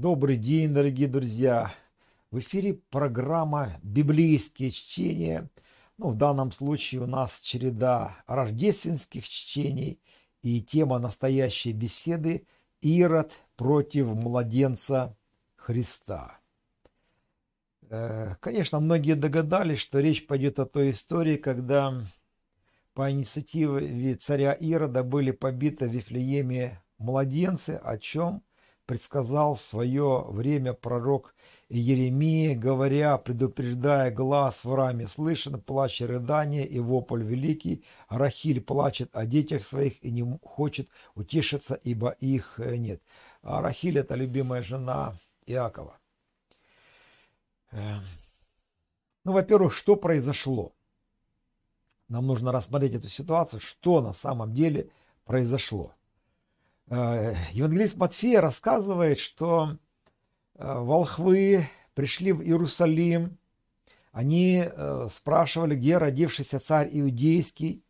Добрый день, дорогие друзья! В эфире программа «Библейские чтения». Ну, в данном случае у нас череда рождественских чтений и тема настоящей беседы «Ирод против младенца Христа». Э, конечно, многие догадались, что речь пойдет о той истории, когда по инициативе царя Ирода были побиты в Вифлееме младенцы, о чем – предсказал в свое время пророк Еремия, говоря, предупреждая глаз в раме, слышен плач и рыдание и вопль великий, Рахиль плачет о детях своих и не хочет утешиться, ибо их э, нет. А Рахиль – это любимая жена Иакова. Эм, ну, во-первых, что произошло? Нам нужно рассмотреть эту ситуацию, что на самом деле произошло. Э, евангелист Матфея рассказывает, что э, волхвы пришли в Иерусалим, они э, спрашивали, где родившийся царь иудейский,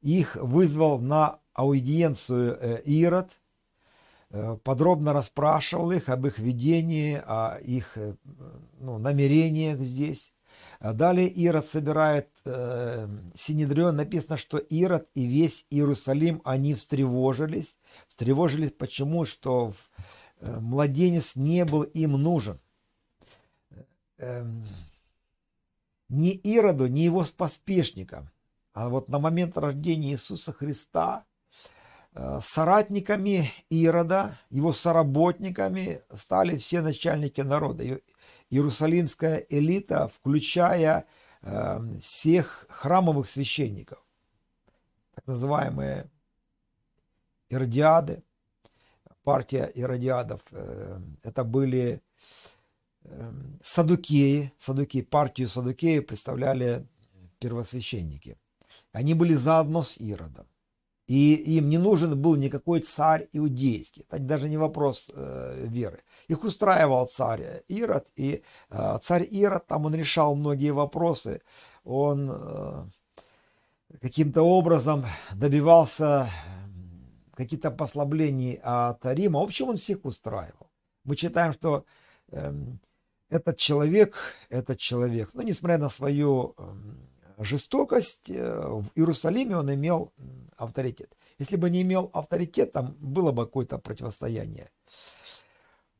их вызвал на аудиенцию Ирод, подробно расспрашивал их об их видении, о их ну, намерениях здесь. А далее Ирод собирает э, Синедрион. Написано, что Ирод и весь Иерусалим, они встревожились. Встревожились почему? Что э, младенец не был им нужен. Э, ни Ироду, ни его споспешникам. А вот на момент рождения Иисуса Христа э, соратниками Ирода, его соработниками стали все начальники народа иерусалимская элита, включая э, всех храмовых священников, так называемые иродиады, партия иродиадов, э, это были э, садукеи, садукеи, партию садукеи представляли первосвященники. Они были заодно с Иродом. И им не нужен был никакой царь иудейский. Это даже не вопрос э, веры. Их устраивал царь Ирод. И э, царь Ирод, там он решал многие вопросы. Он э, каким-то образом добивался каких-то послаблений от Рима. В общем, он всех устраивал. Мы читаем, что э, этот человек, этот человек, ну, несмотря на свою эм, жестокость, э, в Иерусалиме он имел авторитет. Если бы не имел авторитет, там было бы какое-то противостояние.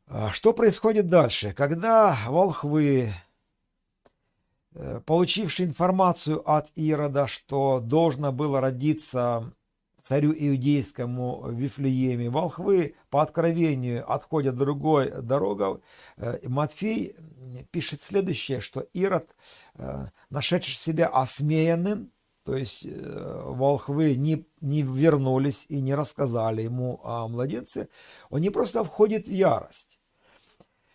А, что происходит дальше? Когда волхвы, э, получившие информацию от Ирода, что должно было родиться царю иудейскому Вифлееме, волхвы по откровению отходят другой дорогой, э, Матфей пишет следующее, что Ирод, э, нашедший себя осмеянным, то есть э, волхвы не, не вернулись и не рассказали ему о младенце. Он не просто входит в ярость.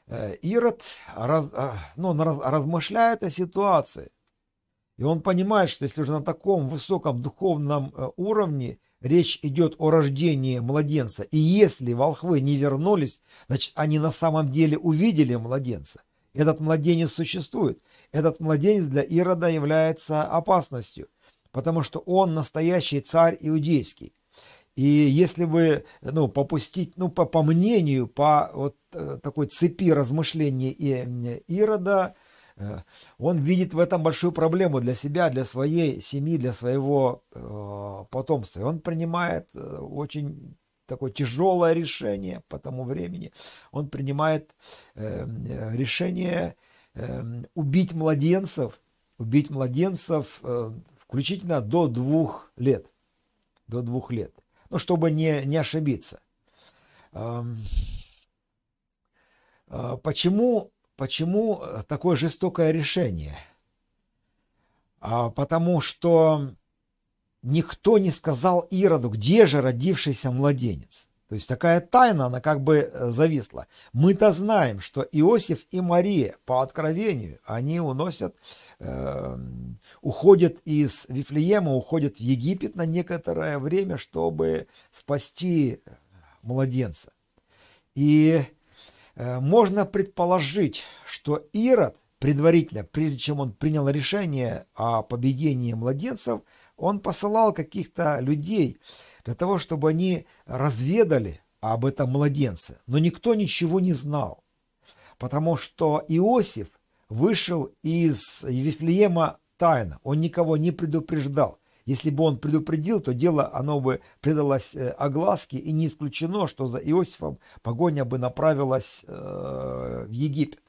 Э, Ирод раз, а, ну, размышляет о ситуации. И он понимает, что если уже на таком высоком духовном э, уровне речь идет о рождении младенца, и если волхвы не вернулись, значит, они на самом деле увидели младенца. Этот младенец существует. Этот младенец для Ирода является опасностью потому что он настоящий царь иудейский. И если бы ну, попустить, ну, по, по мнению, по вот э, такой цепи размышлений и э, Ирода, э, он видит в этом большую проблему для себя, для своей семьи, для своего э, потомства. И он принимает очень такое тяжелое решение по тому времени. Он принимает э, решение э, убить младенцев, убить младенцев, включительно до двух лет. До двух лет. Ну, чтобы не, не ошибиться. А, почему, почему такое жестокое решение? А, потому что никто не сказал Ироду, где же родившийся младенец. То есть такая тайна, она как бы э, зависла. Мы-то знаем, что Иосиф и Мария по откровению, они уносят эм, уходят из Вифлеема, уходят в Египет на некоторое время, чтобы спасти э, младенца. И э, можно предположить, что Ирод предварительно, прежде чем он принял решение о победении младенцев, он посылал каких-то людей для того, чтобы они разведали об этом младенце. Но никто ничего не знал, потому что Иосиф вышел из Вифлеема тайно, он никого не предупреждал. Если бы он предупредил, то дело оно бы предалось э, огласке, и не исключено, что за Иосифом погоня бы направилась э, в Египет.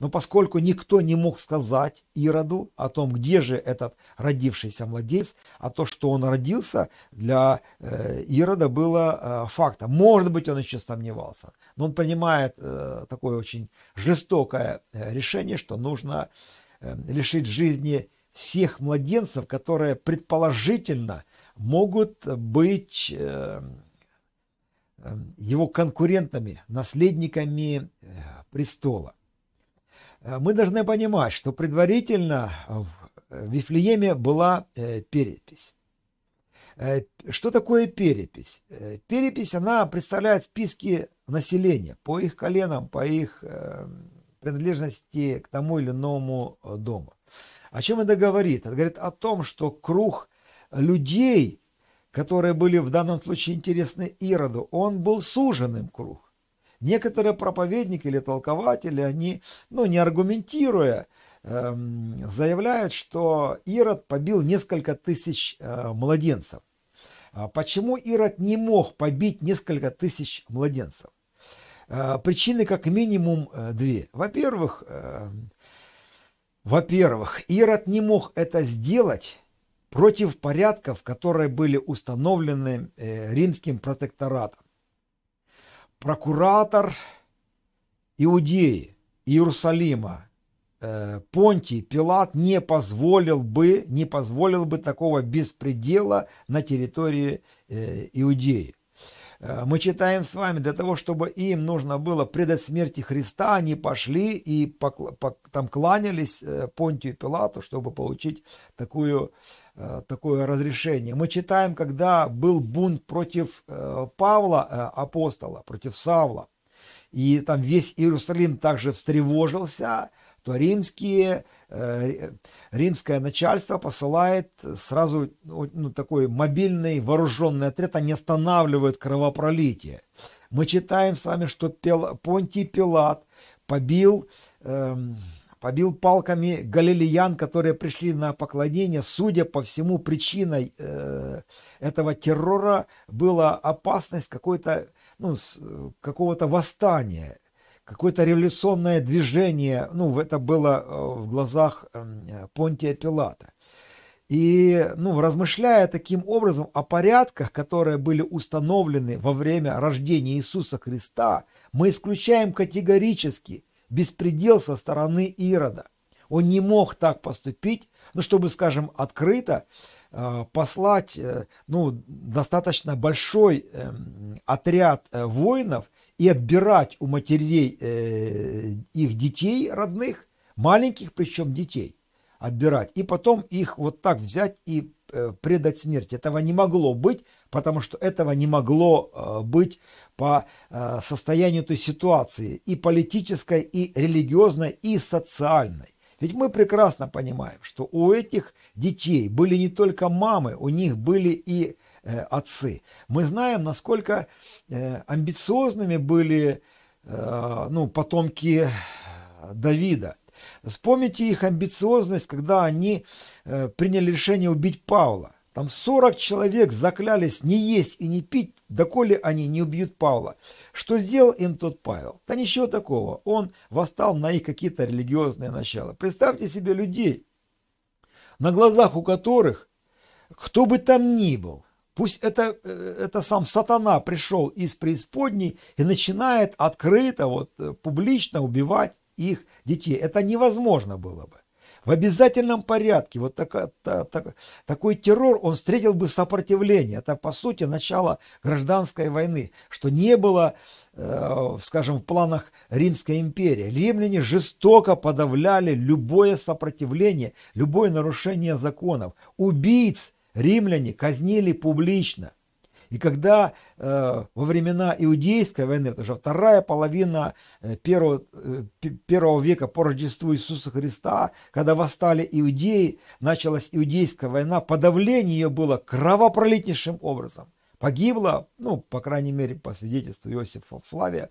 Но поскольку никто не мог сказать Ироду о том, где же этот родившийся младенец, а то, что он родился, для э, Ирода было фактом. Может быть, он еще сомневался, но он принимает такое очень жестокое решение, что нужно лишить жизни всех младенцев, которые предположительно могут быть э, э, его конкурентами, наследниками э, престола. Мы должны понимать, что предварительно в Вифлееме была перепись. Что такое перепись? Перепись, она представляет списки населения по их коленам, по их принадлежности к тому или иному дому. О чем это говорит? Это говорит о том, что круг людей, которые были в данном случае интересны Ироду, он был суженным круг. Некоторые проповедники или толкователи, они, ну, не аргументируя, эм, заявляют, что Ирод побил несколько тысяч э, младенцев. А почему Ирод не мог побить несколько тысяч младенцев? Э, причины как минимум э, две. Во-первых, эм, во-первых, Ирод не мог это сделать против порядков, которые были установлены э, римским протекторатом. Прокуратор Иудеи, Иерусалима, э, Понтий Пилат не позволил бы, не позволил бы такого беспредела на территории э, Иудеи. Э, мы читаем с вами, для того, чтобы им нужно было предосмерти Христа, они пошли и там кланялись э, Понтию Пилату, чтобы получить такую, э, такое разрешение. Мы читаем, когда был бунт против Павла, апостола, против Савла, и там весь Иерусалим также встревожился, то римские, э, римское начальство посылает сразу ну, ну, такой мобильный вооруженный отряд, они останавливают кровопролитие. Мы читаем с вами, что Понтий Пилат побил, эм, побил палками галилеян, которые пришли на поклонение. Судя по всему, причиной э, этого террора была опасность какой-то ну, э, какого-то восстания какое-то революционное движение, ну, это было э, в глазах эм, Понтия Пилата. И, ну, размышляя таким образом о порядках, которые были установлены во время рождения Иисуса Христа, мы исключаем категорически беспредел со стороны Ирода. Он не мог так поступить, ну, чтобы, скажем, открыто э, послать, э, ну, достаточно большой эм, отряд воинов – и отбирать у матерей э, их детей родных, маленьких причем детей, отбирать, и потом их вот так взять и э, предать смерти. Этого не могло быть, потому что этого не могло э, быть по э, состоянию той ситуации, и политической, и религиозной, и социальной. Ведь мы прекрасно понимаем, что у этих детей были не только мамы, у них были и Э, отцы. Мы знаем, насколько э, амбициозными были э, ну, потомки Давида. Вспомните их амбициозность, когда они приняли решение убить Павла. Там 40 человек заклялись не есть и не пить, доколе они не убьют Павла. Что сделал им тот Павел? Да ничего такого. Он восстал на их какие-то религиозные начала. Представьте себе людей, на глазах у которых, кто бы там ни был, Пусть это, э, это сам сатана пришел из преисподней и начинает открыто, вот, э, публично убивать их детей. Это невозможно было бы. В обязательном порядке вот так, так, так, такой террор, он встретил бы сопротивление. Это, по сути, начало гражданской войны, что не было, э, скажем, в планах Римской империи. Римляне жестоко подавляли любое сопротивление, любое нарушение законов. Убийц – римляне казнили публично. И когда э, во времена Иудейской войны, это же вторая половина э, первого, э, первого века по Рождеству Иисуса Христа, когда восстали иудеи, началась Иудейская война, подавление ее было кровопролитнейшим образом. Погибло, ну, по крайней мере, по свидетельству Иосифа Флавия,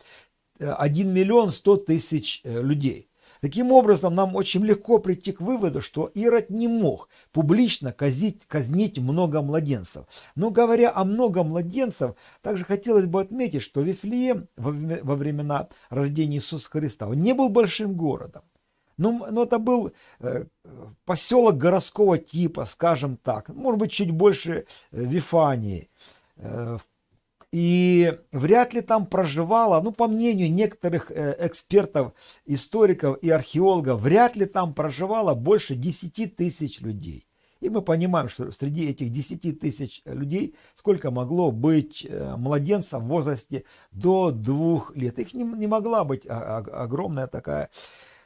1 э, миллион 100 тысяч людей. Таким образом, нам очень легко прийти к выводу, что Ирод не мог публично казнить, казнить много младенцев. Но говоря о много младенцев, также хотелось бы отметить, что Вифлеем во времена рождения Иисуса Христа не был большим городом. Но, ну, но это был э, поселок городского типа, скажем так, может быть, чуть больше э, Вифании. Э, и вряд ли там проживала, ну, по мнению некоторых э, экспертов, историков и археологов, вряд ли там проживало больше 10 тысяч людей. И мы понимаем, что среди этих 10 тысяч людей сколько могло быть э, младенцев в возрасте до двух лет. Их не, не могла быть а, а, огромная такая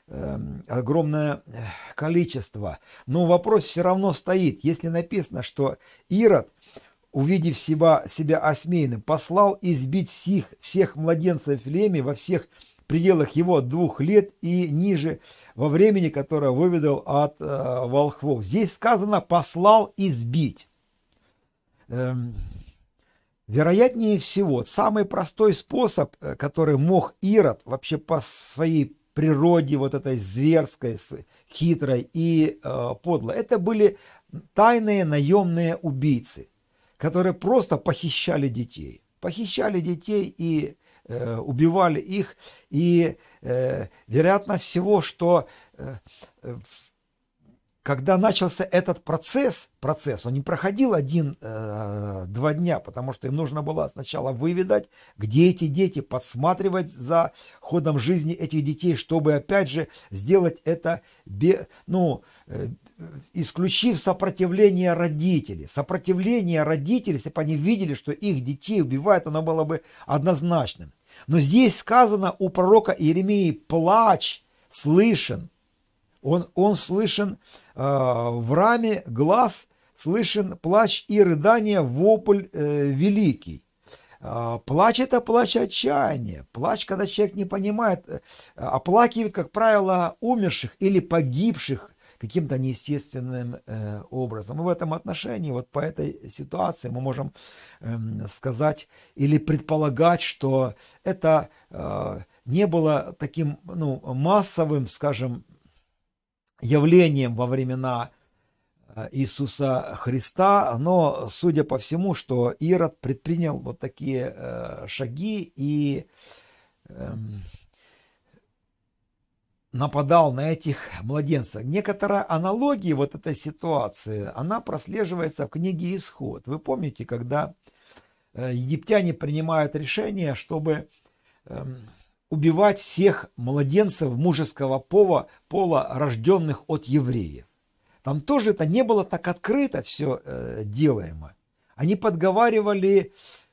эм, огромное э, количество. Но вопрос все равно стоит. Если написано, что Ирод увидев себя, себя осмеянным, послал избить сих всех младенцев Леми во всех пределах его двух лет и ниже, во времени, которое выведал от э, волхвов. Здесь сказано «послал избить». Эм, вероятнее всего, самый простой способ, э, который мог Ирод вообще по своей природе вот этой зверской, хитрой и э, подлой, это были тайные наемные убийцы – которые просто похищали детей. Похищали детей и э, убивали их. И э, вероятно всего, что э, э когда начался этот процесс, процесс, он не проходил один-два э, дня, потому что им нужно было сначала выведать, где эти дети, подсматривать за ходом жизни этих детей, чтобы опять же сделать это, ну, э, исключив сопротивление родителей. Сопротивление родителей, если бы они видели, что их детей убивают, оно было бы однозначным. Но здесь сказано у пророка Иеремии «плач слышен». Он, он слышен э, в раме глаз, слышен плач и рыдание, вопль э, великий. Э, плач – это плач отчаяния. Плач, когда человек не понимает, э, оплакивает, как правило, умерших или погибших каким-то неестественным э, образом. И в этом отношении, вот по этой ситуации мы можем эм, сказать или предполагать, что это э, не было таким ну, массовым, скажем, явлением во времена э, Иисуса Христа, но, судя по всему, что Ирод предпринял вот такие шаги и эм, нападал на этих младенцев. Некоторая аналогия вот этой ситуации, она прослеживается в книге «Исход». Вы помните, когда э, египтяне принимают решение, чтобы эм, убивать всех младенцев мужеского пола, пола рожденных от евреев. Там тоже это не было так открыто все э, делаемо. Они подговаривали,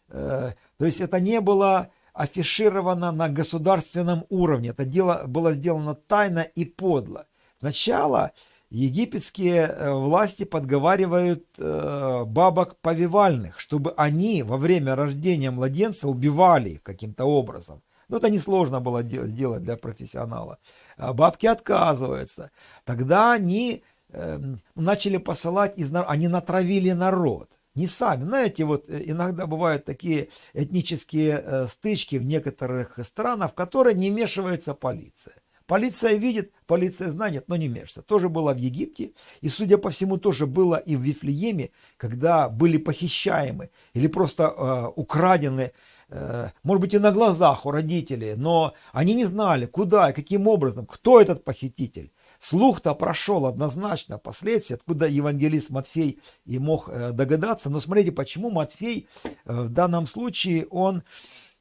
э, то есть это не было афишировано на государственном уровне. Это дело было сделано тайно и подло. Сначала египетские э, власти подговаривают э, бабок повивальных, чтобы они во время рождения младенца убивали их каким-то образом. Но ну, это несложно было сделать для профессионала. А бабки отказываются. Тогда они эм, начали посылать, из... они натравили народ не сами. Знаете, вот э, иногда бывают такие этнические э, стычки в некоторых странах, в которые не вмешивается полиция. Полиция видит, полиция знает, но не мешается. Тоже было в Египте, и, судя по всему, тоже было и в Вифлееме, когда были похищаемы или просто э, украдены, э, может быть, и на глазах у родителей, но они не знали, куда и каким образом, кто этот похититель. Слух-то прошел однозначно последствия откуда евангелист Матфей и мог э, догадаться. Но смотрите, почему Матфей э, в данном случае, он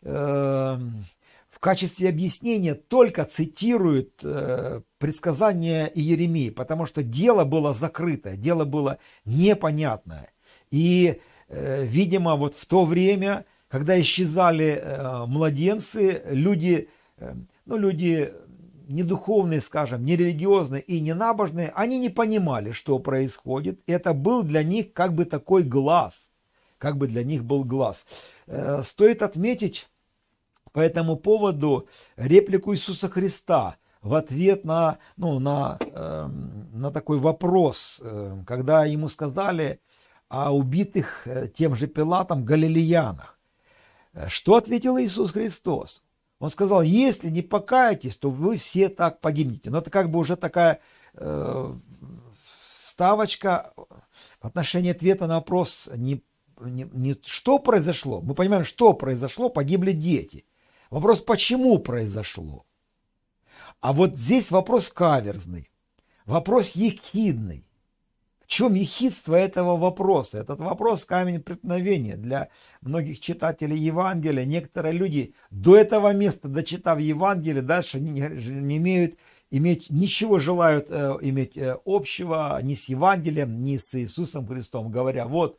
э, в качестве объяснения только цитирует э, предсказание Иеремии, потому что дело было закрытое, дело было непонятное. И, э, видимо, вот в то время, когда исчезали э, младенцы, люди, э, ну, люди не духовные, скажем, не религиозные и не набожные, они не понимали, что происходит. Это был для них как бы такой глаз, как бы для них был глаз. Э, стоит отметить по этому поводу реплику Иисуса Христа в ответ на, ну, на, эм, на такой вопрос, э, когда ему сказали о убитых э, тем же Пилатом галилеянах. Что ответил Иисус Христос? Он сказал, если не покаетесь, то вы все так погибнете. Но это как бы уже такая э, ставочка в отношении ответа на вопрос не, не, не что произошло. Мы понимаем, что произошло, погибли дети. Вопрос, почему произошло. А вот здесь вопрос каверзный, вопрос ехидный чем ехидство этого вопроса? Этот вопрос камень преткновения. Для многих читателей Евангелия некоторые люди до этого места, дочитав Евангелие, дальше не, не имеют иметь, ничего желают э, иметь э, общего ни с Евангелием, ни с Иисусом Христом, говоря, вот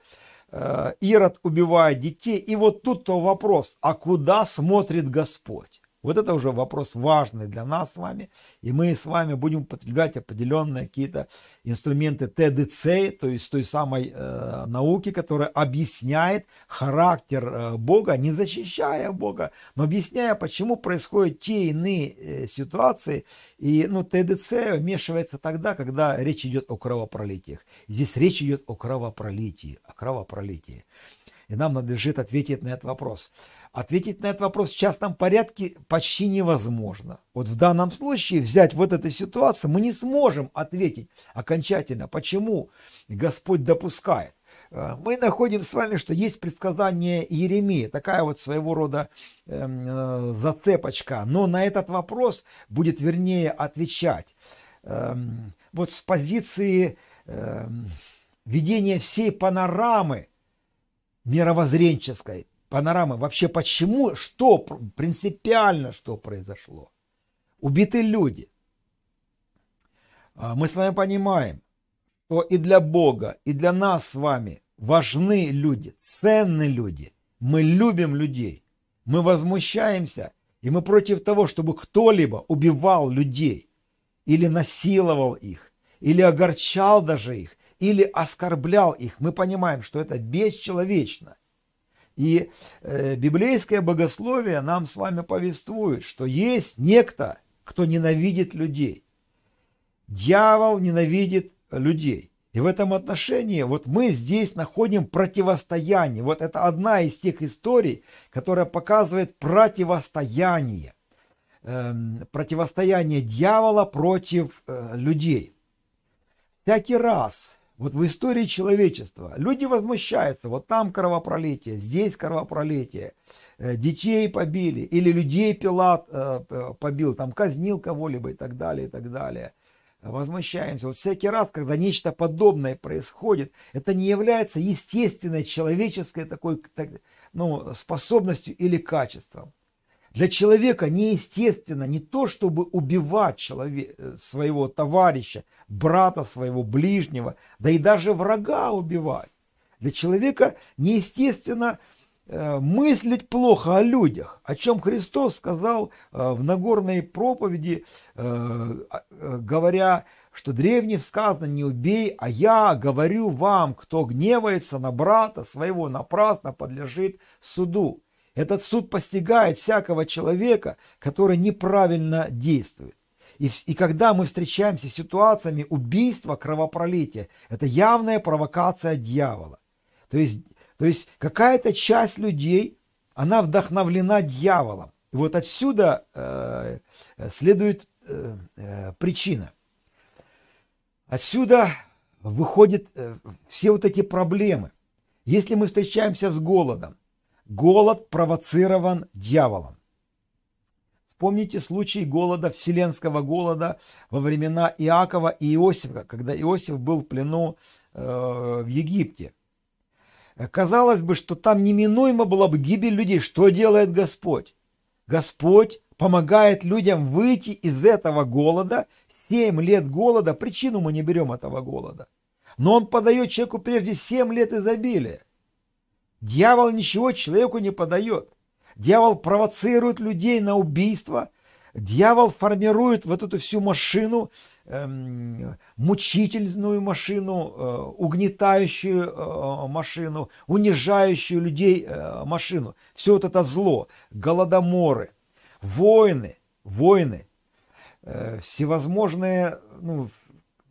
э, Ирод убивает детей, и вот тут-то вопрос, а куда смотрит Господь? Вот это уже вопрос важный для нас с вами. И мы с вами будем употреблять определенные какие-то инструменты ТДЦ, то есть той самой э, науки, которая объясняет характер э, Бога, не защищая Бога, но объясняя, почему происходят те иные э, ситуации. И ну, ТДЦ вмешивается тогда, когда речь идет о кровопролитиях. Здесь речь идет о кровопролитии, о кровопролитии и нам надлежит ответить на этот вопрос. Ответить на этот вопрос в частном порядке почти невозможно. Вот в данном случае взять вот эту ситуацию мы не сможем ответить окончательно, почему Господь допускает. Э, мы находим с вами, что есть предсказание Еремии, такая вот своего рода эм, э, зацепочка, но на этот вопрос будет вернее отвечать. Э, вот с позиции э, ведения всей панорамы мировоззренческой панорамы. Вообще почему, что, принципиально что произошло. Убиты люди. А, мы с вами понимаем, что и для Бога, и для нас с вами важны люди, ценны люди. Мы любим людей. Мы возмущаемся, и мы против того, чтобы кто-либо убивал людей или насиловал их, или огорчал даже их, или оскорблял их, мы понимаем, что это бесчеловечно. И э, библейское богословие нам с вами повествует, что есть некто, кто ненавидит людей. Дьявол ненавидит людей. И в этом отношении вот мы здесь находим противостояние. Вот это одна из тех историй, которая показывает противостояние. Эм, противостояние дьявола против э, людей. Всякий раз, вот в истории человечества люди возмущаются, вот там кровопролитие, здесь кровопролитие, э, детей побили, или людей Пилат э, побил, там казнил кого-либо и так далее, и так далее. Возмущаемся. Вот всякий раз, когда нечто подобное происходит, это не является естественной человеческой такой ну, способностью или качеством. Для человека неестественно не то, чтобы убивать человек, э, своего товарища, брата своего, ближнего, да и даже врага убивать. Для человека неестественно э, мыслить плохо о людях, о чем Христос сказал э, в Нагорной проповеди, а, говоря, что древним сказано «не убей, а я говорю вам, кто гневается на брата своего напрасно подлежит суду». Этот суд постигает всякого человека, который неправильно действует. И, и когда мы встречаемся с ситуациями убийства, кровопролития, это явная провокация дьявола. То есть, то есть какая-то часть людей, она вдохновлена дьяволом. И вот отсюда э, следует э, э причина. Отсюда выходят э, все вот эти проблемы. Если мы встречаемся с голодом, Голод провоцирован дьяволом. Вспомните случай голода, вселенского голода во времена Иакова и Иосифа, когда Иосиф был в плену э, в Египте. Э, казалось бы, что там неминуемо была бы гибель людей. Что делает Господь? Господь помогает людям выйти из этого голода. Семь лет голода, причину мы не берем этого голода. Но он подает человеку прежде семь лет изобилия. Дьявол ничего человеку не подает. Дьявол провоцирует людей на убийство. Дьявол формирует вот эту всю машину, эм, мучительную машину, э, угнетающую э, машину, унижающую людей э, машину. Все вот это зло, голодоморы, войны, войны, э, всевозможные ну,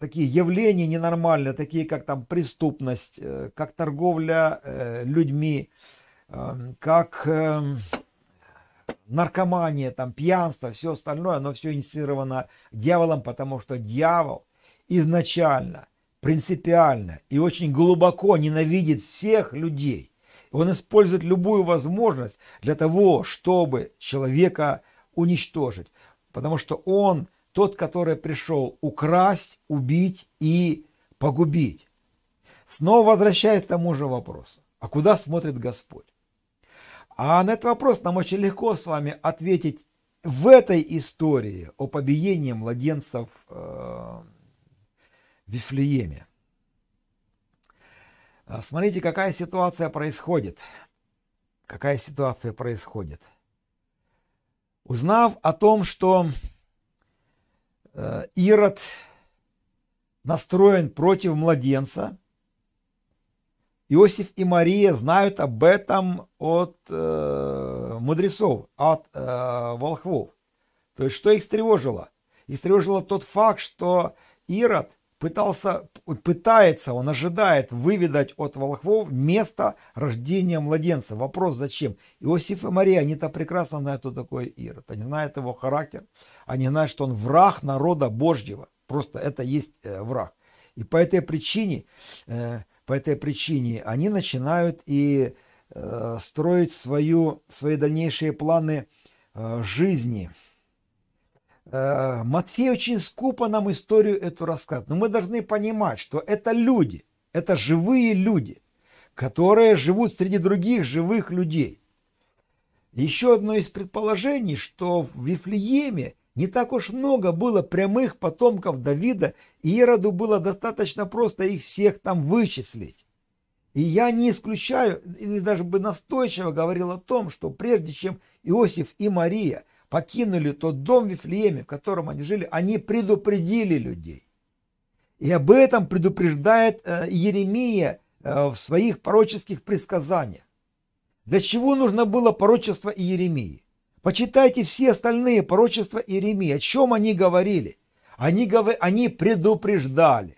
такие явления ненормальные, такие как там преступность, э, как торговля э, людьми, эм, как эм, наркомания, там пьянство, все остальное, оно все инициировано дьяволом, потому что дьявол изначально, принципиально и очень глубоко ненавидит всех людей. Он использует любую возможность для того, чтобы человека уничтожить, потому что он – тот, который пришел украсть, убить и погубить. Снова возвращаясь к тому же вопросу, а куда смотрит Господь? А на этот вопрос нам очень легко с вами ответить в этой истории о побиении младенцев э, в Вифлееме. А, смотрите, какая ситуация происходит. Какая ситуация происходит. Узнав о том, что Э, Ирод настроен против младенца. Иосиф и Мария знают об этом от э, мудрецов, от э, волхвов. То есть что их встревожило? Их встревожило тот факт, что Ирод – пытался, пытается, он ожидает выведать от волхвов место рождения младенца. Вопрос зачем? Иосиф и Мария, они-то прекрасно знают, кто такой Ирод. Они знают его характер, они знают, что он враг народа Божьего. Просто это есть э, враг. И по этой причине, э, по этой причине они начинают и э, строить свою, свои дальнейшие планы жизни – Э, Матфей очень скупо нам историю эту рассказывает. Но мы должны понимать, что это люди, это живые люди, которые живут среди других живых людей. Еще одно из предположений, что в Вифлееме не так уж много было прямых потомков Давида, и Ироду было достаточно просто их всех там вычислить. И я не исключаю, или даже бы настойчиво говорил о том, что прежде чем Иосиф и Мария покинули тот дом в Вифлееме, в котором они жили, они предупредили людей. И об этом предупреждает э, Еремия э, в своих пороческих предсказаниях. Для чего нужно было пророчество Иеремии? Почитайте все остальные пророчества Иеремии. О чем они говорили? Они, говор... они предупреждали.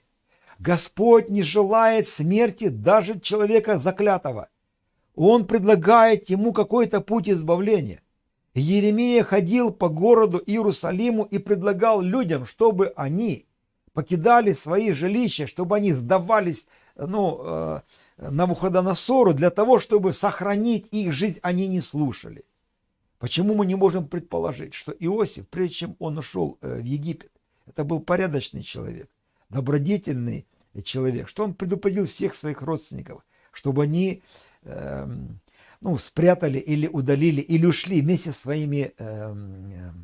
Господь не желает смерти даже человека заклятого. Он предлагает ему какой-то путь избавления. Еремия ходил по городу Иерусалиму и предлагал людям, чтобы они покидали свои жилища, чтобы они сдавались ну, э, Навуходоносору для того, чтобы сохранить их жизнь, они не слушали. Почему мы не можем предположить, что Иосиф, прежде чем он ушел э, в Египет, это был порядочный человек, добродетельный человек, что он предупредил всех своих родственников, чтобы они эм, ну, спрятали или удалили, или ушли вместе со своими э,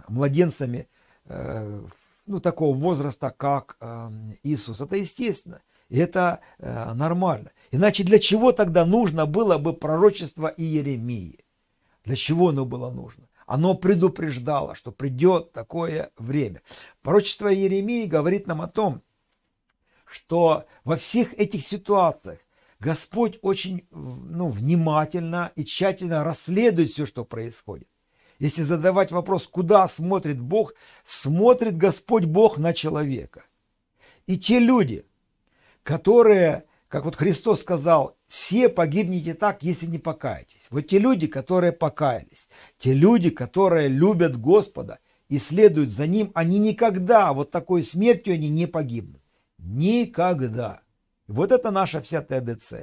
младенцами э, ну, такого возраста, как э, Иисус. Это естественно, и это э, нормально. Иначе для чего тогда нужно было бы пророчество Иеремии? Для чего оно было нужно? Оно предупреждало, что придет такое время. Пророчество Иеремии говорит нам о том, что во всех этих ситуациях Господь очень ну, внимательно и тщательно расследует все, что происходит. Если задавать вопрос, куда смотрит Бог, смотрит Господь Бог на человека. И те люди, которые, как вот Христос сказал, все погибнете так, если не покаетесь. Вот те люди, которые покаялись, те люди, которые любят Господа и следуют за Ним, они никогда вот такой смертью они не погибнут. Никогда. Вот это наша вся ТДЦ.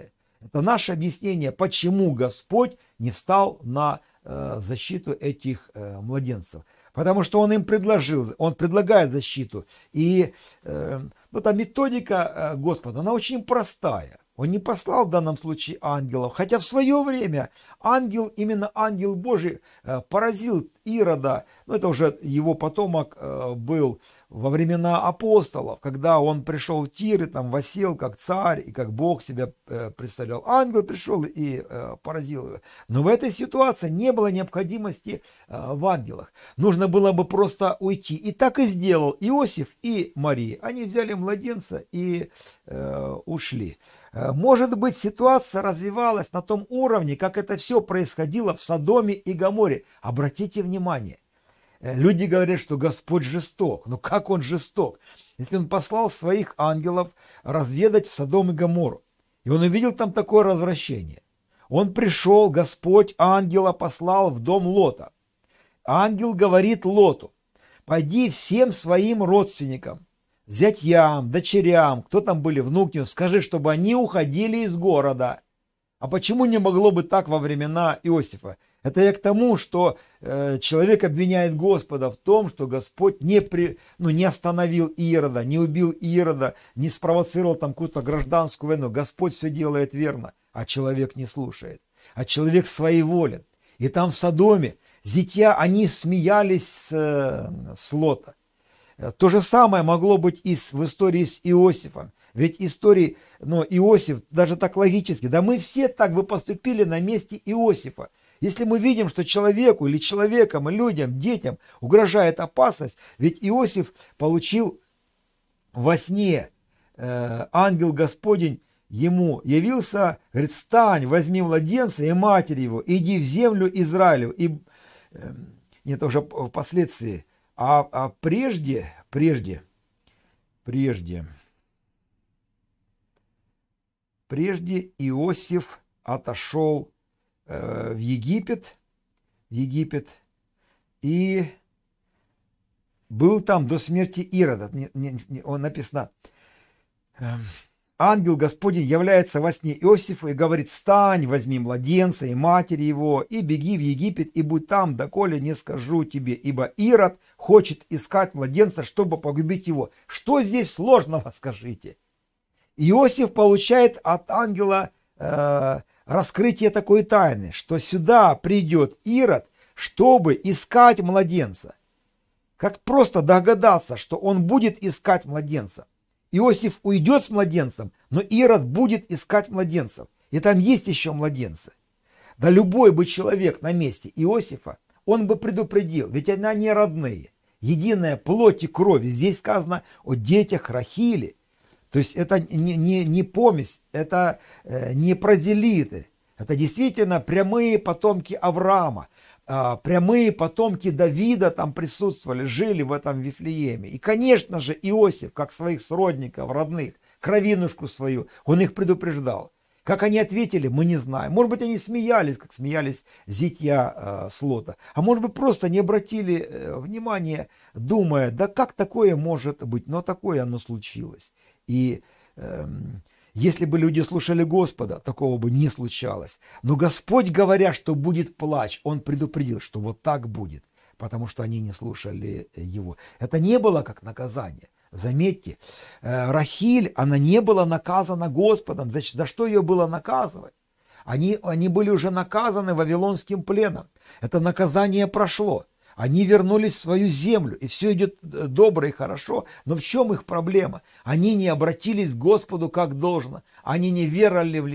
Это наше объяснение, почему Господь не встал на э, защиту этих э, младенцев. Потому что он им предложил, он предлагает защиту. И э, ну, там методика Господа, она очень простая. Он не послал в данном случае ангелов, хотя в свое время ангел, именно ангел Божий поразил Ирода но это уже его потомок э, был во времена апостолов, когда он пришел в Тир и там восел как царь и как Бог себя э, представлял. Ангел пришел и э, поразил его. Но в этой ситуации не было необходимости в ангелах. Нужно было бы просто уйти. И так и сделал Иосиф и Мария. Они взяли младенца и ушли. Может быть, ситуация развивалась на том уровне, как это все происходило в Содоме и Гаморе. Обратите внимание, Э, люди говорят, что Господь жесток. Но как Он жесток? Если Он послал своих ангелов разведать в Содом и Гомору, и Он увидел там такое развращение. Он пришел, Господь ангела послал в дом Лота. Ангел говорит Лоту, пойди всем своим родственникам, зятьям, дочерям, кто там были, внуки, скажи, чтобы они уходили из города – а почему не могло бы так во времена Иосифа? Это я к тому, что э, человек обвиняет Господа в том, что Господь не, при, ну, не остановил Ирода, не убил Ирода, не спровоцировал там какую-то гражданскую войну. Господь все делает верно, а человек не слушает. А человек своеволен. И там в Содоме зятья, они смеялись с, э, с Лота. Э, то же самое могло быть и с, в истории с Иосифом. Ведь истории но Иосиф, даже так логически, да мы все так бы поступили на месте Иосифа. Если мы видим, что человеку или человеком и людям, детям угрожает опасность, ведь Иосиф получил во сне э, ангел Господень ему явился, говорит, встань, возьми младенца и матерь его, иди в землю Израилю. И, э, нет, уже впоследствии. А, а прежде, прежде, прежде, Прежде Иосиф отошел э, в Египет, в Египет, и был там до смерти Ирода. Не, не, не, он написано, эм, ангел Господень является во сне Иосифу и говорит, «Встань, возьми младенца и матери его, и беги в Египет, и будь там, доколе не скажу тебе, ибо Ирод хочет искать младенца, чтобы погубить его». Что здесь сложного, скажите? Иосиф получает от ангела э, раскрытие такой тайны, что сюда придет Ирод, чтобы искать младенца. Как просто догадался, что он будет искать младенца. Иосиф уйдет с младенцем, но Ирод будет искать младенцев. И там есть еще младенцы. Да любой бы человек на месте Иосифа, он бы предупредил, ведь они не родные. Единая плоть и кровь. Здесь сказано о детях Рахили – то есть это не, не, не помесь, это э, не прозелиты. Это действительно прямые потомки Авраама, а, прямые потомки Давида там присутствовали, жили в этом Вифлееме. И, конечно же, Иосиф, как своих сродников, родных, кровинушку свою, он их предупреждал. Как они ответили, мы не знаем. Может быть, они смеялись, как смеялись зитья э, а, Слота. А может быть, просто не обратили э, внимания, думая, да как такое может быть? Но такое оно случилось. И э, если бы люди слушали Господа, такого бы не случалось. Но Господь, говоря, что будет плач, Он предупредил, что вот так будет, потому что они не слушали Его. Это не было как наказание. Заметьте, э, Рахиль, она не была наказана Господом. Значит, за что ее было наказывать? Они, они были уже наказаны вавилонским пленом. Это наказание прошло. Они вернулись в свою землю, и все идет э, добро и хорошо, но в чем их проблема? Они не обратились к Господу как должно, они не веровали в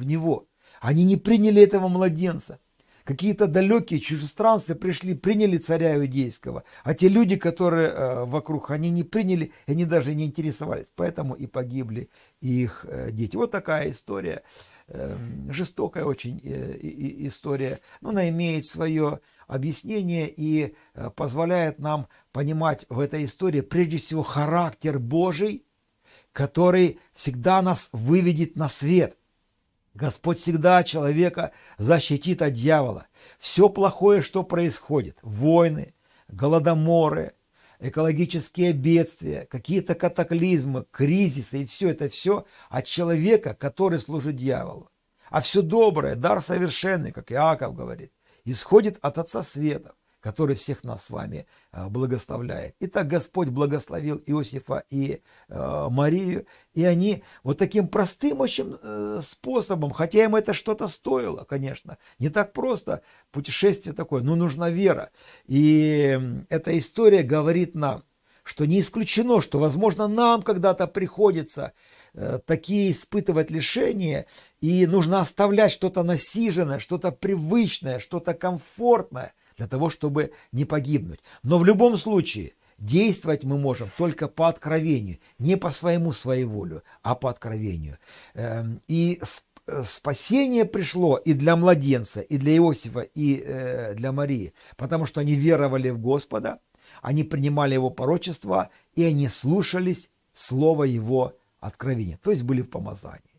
э, Него, они не приняли этого младенца. Какие-то далекие чужестранцы пришли, приняли царя иудейского, а те люди, которые э, вокруг, они не приняли, они даже не интересовались, поэтому и погибли их дети. Вот такая история. Эм, жестокая очень э, история, но она имеет свое объяснение и э, позволяет нам понимать в этой истории прежде всего характер Божий, который всегда нас выведет на свет. Господь всегда человека защитит от дьявола. Все плохое, что происходит, войны, голодоморы – экологические бедствия, какие-то катаклизмы, кризисы и все это все от человека, который служит дьяволу. А все доброе, дар совершенный, как Иаков говорит, исходит от Отца Света который всех нас с вами э, благословляет. Итак, Господь благословил Иосифа и э, Марию, и они вот таким простым очень э, способом, хотя им это что-то стоило, конечно, не так просто путешествие такое, но нужна вера. И эта история говорит нам, что не исключено, что, возможно, нам когда-то приходится такие испытывать лишения, и нужно оставлять что-то насиженное, что-то привычное, что-то комфортное, для того, чтобы не погибнуть. Но в любом случае действовать мы можем только по откровению, не по своему своей волю, а по откровению. Эм, и э, спасение пришло и для младенца, и для Иосифа, и э, для Марии, потому что они веровали в Господа, они принимали его порочество, и они слушались слова его откровения, то есть были в помазании.